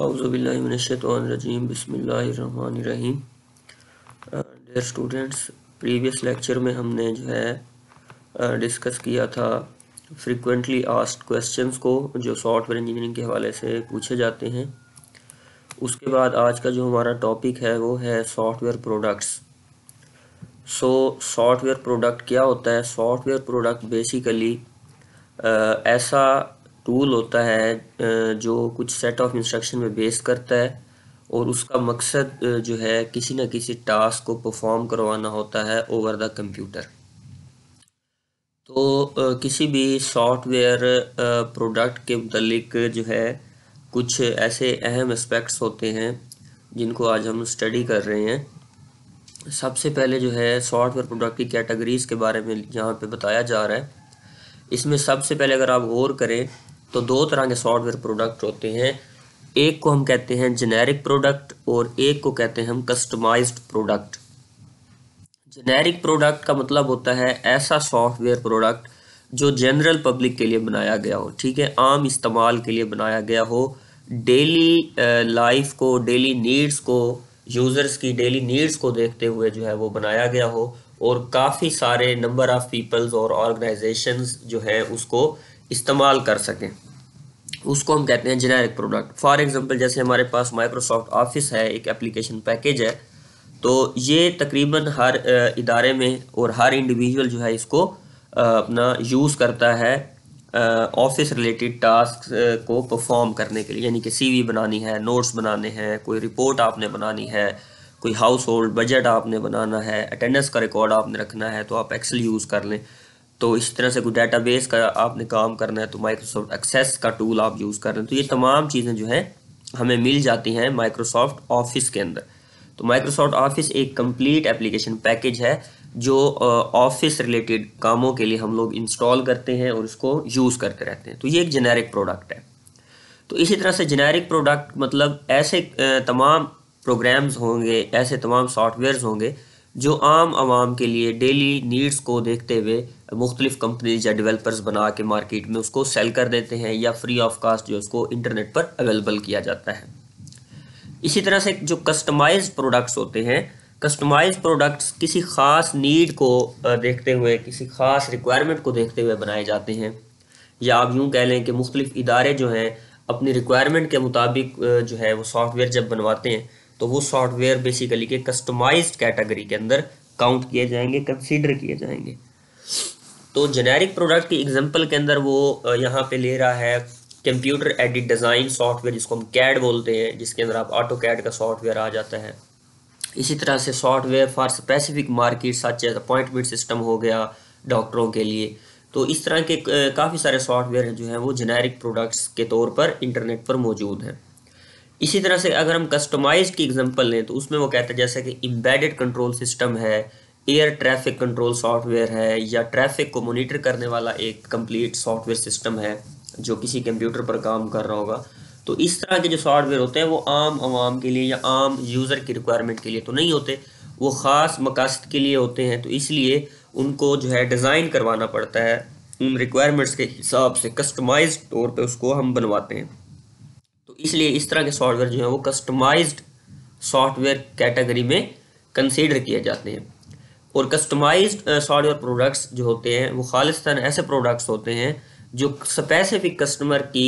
अवज़बिल्लिनशतवानरजीम बसमीम dear students previous lecture में हमने जो है डिस्कस uh, किया था फ्रिक्वेंटली आस्ट क्वेश्चंस को जो सॉफ्टवेयर इंजीनियरिंग के हवाले से पूछे जाते हैं उसके बाद आज का जो हमारा टॉपिक है वो है software products so software product क्या होता है सॉफ्टवेयर प्रोडक्ट बेसिकली ऐसा टूल होता है जो कुछ सेट ऑफ इंस्ट्रक्शन में बेस करता है और उसका मकसद जो है किसी न किसी टास्क को परफॉर्म करवाना होता है ओवर द कंप्यूटर तो किसी भी सॉफ्टवेयर प्रोडक्ट के मतलब जो है कुछ ऐसे अहम एस्पेक्ट्स होते हैं जिनको आज हम स्टडी कर रहे हैं सबसे पहले जो है सॉफ्टवेयर प्रोडक्ट की कैटेगरीज़ के बारे में यहाँ पे बताया जा रहा है इसमें सबसे पहले अगर आप गौर करें तो दो तरह के सॉफ्टवेयर प्रोडक्ट होते हैं एक को हम कहते हैं जेनेरिक प्रोडक्ट और एक को कहते हैं हम कस्टमाइज्ड प्रोडक्ट जेनेरिक प्रोडक्ट का मतलब होता है ऐसा सॉफ्टवेयर प्रोडक्ट जो जनरल पब्लिक के लिए बनाया गया हो ठीक है आम इस्तेमाल के लिए बनाया गया हो डेली लाइफ को डेली नीड्स को यूज़र्स की डेली नीड्स को देखते हुए जो है वो बनाया गया हो और काफ़ी सारे नंबर ऑफ़ पीपल्स और ऑर्गेनाइजेशंस जो है उसको इस्तेमाल कर सकें उसको हम कहते हैं जेनेरिक प्रोडक्ट फॉर एग्जांपल जैसे हमारे पास माइक्रोसॉफ्ट ऑफिस है एक एप्लीकेशन पैकेज है तो ये तकरीबन हर इदारे में और हर इंडिविजुअल जो है इसको अपना यूज़ करता है ऑफिस रिलेटेड टास्क को परफॉर्म करने के लिए यानी कि सीवी बनानी है नोट्स बनाने हैं कोई रिपोर्ट आपने बनानी है कोई हाउस होल्ड बजट आपने बनाना है अटेंडेंस का रिकॉर्ड आपने रखना है तो आप एक्सेल यूज़ कर लें तो इस तरह से कोई डेटाबेस का आपने काम करना है तो माइक्रोसॉफ्ट एक्सेस का टूल आप यूज़ कर रहे हैं तो ये तमाम चीज़ें जो हैं हमें मिल जाती हैं माइक्रोसॉफ्ट ऑफिस के अंदर तो माइक्रोसॉफ्ट ऑफिस एक कंप्लीट एप्लीकेशन पैकेज है जो ऑफिस रिलेटेड कामों के लिए हम लोग इंस्टॉल करते हैं और उसको यूज़ करते रहते हैं तो ये एक जेनेरिक प्रोडक्ट है तो इसी तरह से जेनेरिक प्रोडक्ट मतलब ऐसे तमाम प्रोग्राम्स होंगे ऐसे तमाम सॉफ्टवेयर्स होंगे जो आम आवाम के लिए डेली नीड्स को देखते हुए मुख्तलिफ कंपनीज या डिवेलपर्स बना के मार्केट में उसको सेल कर देते हैं या फ्री ऑफ कास्ट जो उसको इंटरनेट पर अवेलेबल किया जाता है इसी तरह से जो कस्टमाइज प्रोडक्ट्स होते हैं कस्टमाइज प्रोडक्ट्स किसी ख़ास नीड को देखते हुए किसी ख़ास रिक्वायरमेंट को देखते हुए बनाए जाते हैं या आप यूँ कह लें कि मुख्तलिफ इदारे जो हैं अपनी रिक्वायरमेंट के मुताबिक जो है वो सॉफ्टवेयर जब बनवाते हैं तो वो सॉफ्टवेयर बेसिकली के कस्टमाइज्ड कैटेगरी के अंदर काउंट किए जाएंगे कंसीडर किए जाएंगे तो जेनेरिक प्रोडक्ट की एग्जांपल के अंदर वो यहाँ पे ले रहा है कंप्यूटर एडिट डिज़ाइन सॉफ्टवेयर जिसको हम कैड बोलते हैं जिसके अंदर आप ऑटो कैड का सॉफ्टवेयर आ जाता है इसी तरह से software for specific market such as appointment system हो गया डॉक्टरों के लिए तो इस तरह के काफ़ी सारे सॉफ्टवेयर जो हैं वो जेनेरिक प्रोडक्ट्स के तौर पर इंटरनेट पर मौजूद हैं इसी तरह से अगर हम कस्टमाइज की एग्जांपल लें तो उसमें वो कहते हैं जैसे कि इम्बेडेड कंट्रोल सिस्टम है एयर ट्रैफिक कंट्रोल सॉफ्टवेयर है या ट्रैफिक को मोनिटर करने वाला एक कम्प्लीट सॉफ्टवेयर सिस्टम है जो किसी कंप्यूटर पर काम कर रहा होगा तो इस तरह के जो सॉफ्टवेयर होते हैं वो आम आवाम के लिए या आम यूज़र की रिक्वायरमेंट के लिए तो नहीं होते वो ख़ास मकासद के लिए होते हैं तो इसलिए उनको जो है डिज़ाइन करवाना पड़ता है उन रिक्वायरमेंट्स के हिसाब से कस्टमाइज़्ड तौर पे उसको हम बनवाते हैं इसलिए इस तरह के सॉफ्टवेयर जो है वो कस्टमाइज्ड सॉफ्टवेयर कैटेगरी में कंसीडर किए जाते हैं और कस्टमाइज्ड सॉफ्टवेयर प्रोडक्ट्स जो होते हैं वो खालिस्तान ऐसे प्रोडक्ट्स होते हैं जो स्पेसिफिक कस्टमर की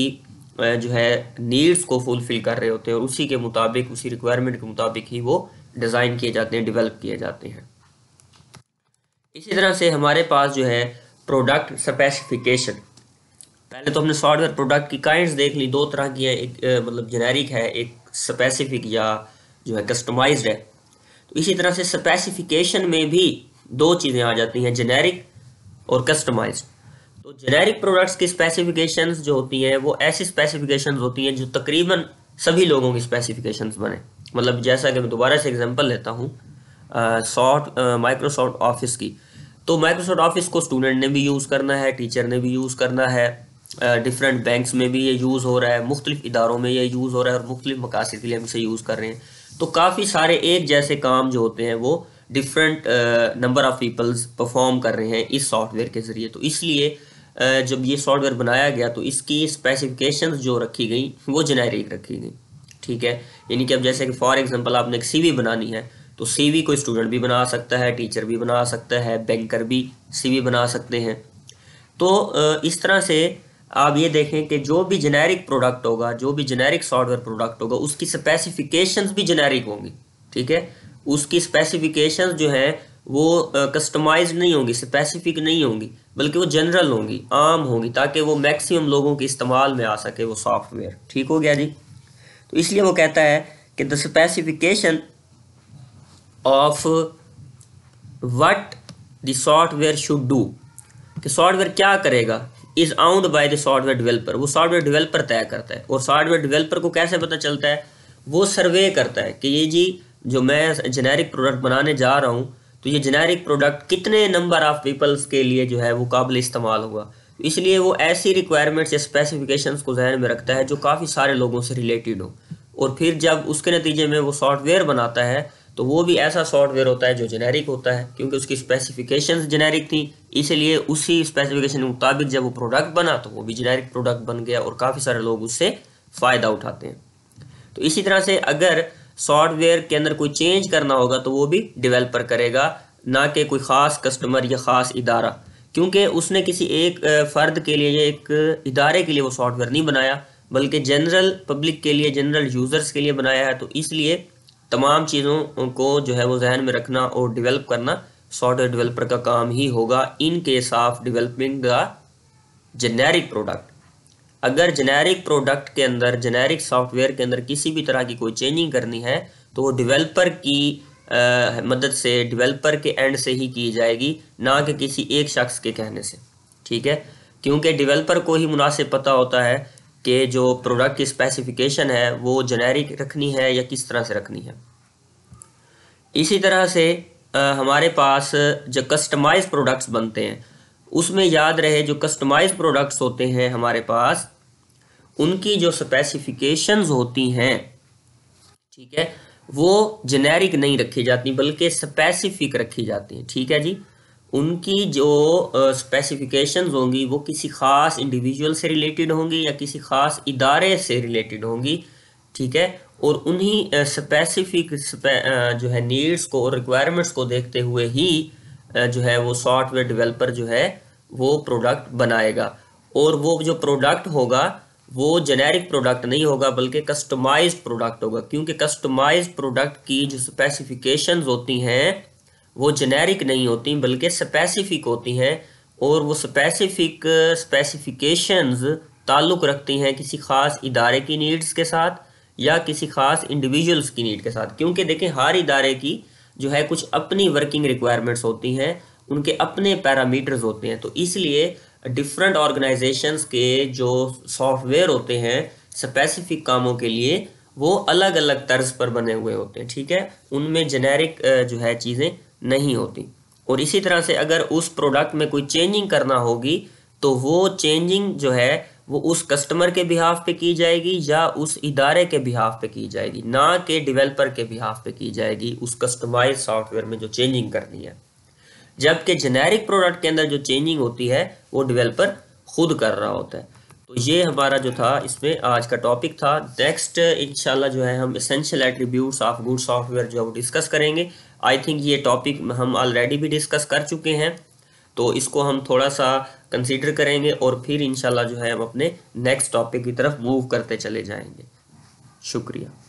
जो है नीड्स को फुलफिल कर रहे होते हैं और उसी के मुताबिक उसी रिक्वायरमेंट के मुताबिक ही वो डिज़ाइन किए जाते हैं डिवेलप किए जाते हैं इसी तरह से हमारे पास जो है प्रोडक्ट स्पेसिफिकेशन पहले तो हमने सॉफ्टवेयर प्रोडक्ट की काइंड देख ली दो तरह की मतलब है एक मतलब जेनेरिक है एक स्पेसिफिक या जो है कस्टमाइज है तो इसी तरह से स्पेसिफिकेशन में भी दो चीज़ें आ जाती हैं जेनेरिक और कस्टमाइज तो जेनेरिक प्रोडक्ट्स की स्पेसिफिकेशन जो होती हैं वो ऐसी स्पेसिफिकेशन होती हैं जो तकरीबन सभी लोगों की स्पेसिफिकेशन बने मतलब जैसा कि मैं दोबारा से एग्जाम्पल लेता हूँ सॉफ्ट माइक्रोसॉफ्ट ऑफिस की तो माइक्रोसॉफ्ट ऑफिस को स्टूडेंट ने भी यूज़ करना है टीचर ने भी यूज़ करना है डिफरेंट बैंक्स में भी ये यूज़ हो रहा है मुख्तलिफ इदारों में ये यूज़ हो रहा है और मुख्तलिफ मकासद के लिए हम इसे यूज़ कर रहे हैं तो काफ़ी सारे एक जैसे काम जो होते हैं वो different number of peoples perform कर रहे हैं इस सॉफ्टवेयर के ज़रिए तो इसलिए जब ये सॉफ्टवेयर बनाया गया तो इसकी स्पेसिफ़िकेशन जो रखी गई वो जेनेरिक रखी गई ठीक है यानी कि अब जैसे कि फॉर एग्जांपल आपने एक सीवी बनानी है तो सीवी को स्टूडेंट भी बना सकता है टीचर भी बना सकता है बैंकर भी सीवी बना सकते हैं तो इस तरह से आप ये देखें कि जो भी जेनेरिक प्रोडक्ट होगा जो भी जेनेरिक सॉफ्टवेयर प्रोडक्ट होगा उसकी स्पेसिफिकेशंस भी जेनेरिक होंगी ठीक है उसकी स्पेसिफिकेशंस जो हैं वो कस्टमाइज uh, नहीं होंगी स्पेसिफिक नहीं होंगी बल्कि वो जनरल होंगी आम होंगी ताकि वो मैक्सिमम लोगों के इस्तेमाल में आ सके वो सॉफ्टवेयर ठीक हो गया जी तो इसलिए वो कहता है कि the specification of what the software should do कि सॉफ्टवेयर क्या करेगा is owned by the software developer वो सॉफ्टवेयर डेवलपर तय करता है और सॉफ्टवेयर डेवलपर को कैसे पता चलता है वो सर्वे करता है कि ये जी जो मैं जेनेरिक प्रोडक्ट बनाने जा रहा हूँ तो ये जेनेरिक प्रोडक्ट कितने नंबर ऑफ़ पीपल्स के लिए जो है वो काबिल इस्तेमाल होगा इसलिए वो ऐसी रिक्वायरमेंट्स या स्पेसिफिकेशंस को जहन में रखता है जो काफ़ी सारे लोगों से रिलेटेड हो और फिर जब उसके नतीजे में वो सॉफ्टवेयर बनाता है तो वो भी ऐसा सॉफ्टवेयर होता है जो जेनेरिक होता है क्योंकि उसकी स्पेसिफिकेशन जेनेरिक थी इसलिए उसी स्पेसिफिकेशन के मुताबिक जब वो प्रोडक्ट बना तो वो भी जेनेरिक प्रोडक्ट बन गया और काफ़ी सारे लोग उससे फ़ायदा उठाते हैं तो इसी तरह से अगर सॉफ्टवेयर के अंदर कोई चेंज करना होगा तो वो भी डिवेलपर करेगा ना कि कोई ख़ास कस्टमर या ख़ास इदारा क्योंकि उसने किसी एक फ़र्द के लिए या एक इदारे के लिए वो सॉफ्टवेयर नहीं बनाया बल्कि जनरल पब्लिक के लिए जनरल यूज़र्स के लिए बनाया है तो इसलिए तमाम चीज़ों को जो है वो जहन में रखना और डेवलप करना सॉफ्टवेयर डेवलपर का काम ही होगा in case of developing the generic product अगर जेनेरिक प्रोडक्ट के अंदर जेनेरिक सॉफ्टवेयर के अंदर किसी भी तरह की कोई चेंजिंग करनी है तो वो डेवलपर की आ, मदद से डिवेल्पर के एंड से ही की जाएगी ना कि किसी एक शख्स के कहने से ठीक है क्योंकि डिवेलपर को ही मुनासिब पता होता है कि जो प्रोडक्ट की स्पेसिफिकेशन है वो जेनेरिक रखनी है या किस तरह से रखनी है इसी तरह से आ, हमारे पास जो कस्टमाइज प्रोडक्ट्स बनते हैं उसमें याद रहे जो कस्टमाइज प्रोडक्ट्स होते हैं हमारे पास उनकी जो स्पेसिफिकेशंस होती हैं ठीक है वो जेनेरिक नहीं रखी जाती बल्कि स्पेसिफिक रखी जाती हैं ठीक है जी उनकी जो स्पेसिफिकेशंस uh, होंगी वो किसी ख़ास इंडिविजुअल से रिलेटेड होंगी या किसी ख़ास इदारे से रिलेटेड होंगी ठीक है और उन्हीं स्पेसिफिक uh, जो है नीड्स को और रिक्वायरमेंट्स को देखते हुए ही uh, जो है वो सॉफ्टवेयर डेवलपर जो है वो प्रोडक्ट बनाएगा और वो जो प्रोडक्ट होगा वो जेनेरिक प्रोडक्ट नहीं होगा बल्कि कस्टमाइज्ड प्रोडक्ट होगा क्योंकि कस्टमाइज्ड प्रोडक्ट की जो स्पेसिफिकेशंस होती हैं वो जेनेरिक नहीं होती बल्कि स्पेसिफिक होती हैं और वो स्पेसिफिक स्पेसिफिकेशंस ताल्लुक़ रखती हैं किसी ख़ास इदारे की नीड्स के साथ या किसी ख़ास इंडिविजुअल्स की नीड के साथ क्योंकि देखें हर इदारे की जो है कुछ अपनी वर्किंग रिक्वायरमेंट्स होती हैं उनके अपने पैरामीटर्स होते हैं तो इसलिए डिफरेंट ऑर्गेनाइजेशंस के जो सॉफ्टवेयर होते हैं स्पेसिफिक कामों के लिए वो अलग अलग तर्ज पर बने हुए होते हैं ठीक है उनमें जेनेरिक जो है चीज़ें नहीं होती और इसी तरह से अगर उस प्रोडक्ट में कोई चेंजिंग करना होगी तो वो चेंजिंग जो है वो उस कस्टमर के बिहाफ पे की जाएगी या उस इदारे के बिहाफ पे की जाएगी ना के डेवलपर के बिहाफ पे की जाएगी उस कस्टमाइज सॉफ्टवेयर में जो चेंजिंग करनी है जबकि जेनेरिक प्रोडक्ट के अंदर जो चेंजिंग होती है वो डेवलपर खुद कर रहा होता है तो ये हमारा जो था इसमें आज का टॉपिक था नेक्स्ट इंशाल्लाह जो है हम essential attributes of good software जो है वो डिस्कस करेंगे आई थिंक ये टॉपिक हम ऑलरेडी भी डिस्कस कर चुके हैं तो इसको हम थोड़ा सा कंसीडर करेंगे और फिर इंशाल्लाह जो है हम अपने नेक्स्ट टॉपिक की तरफ मूव करते चले जाएंगे शुक्रिया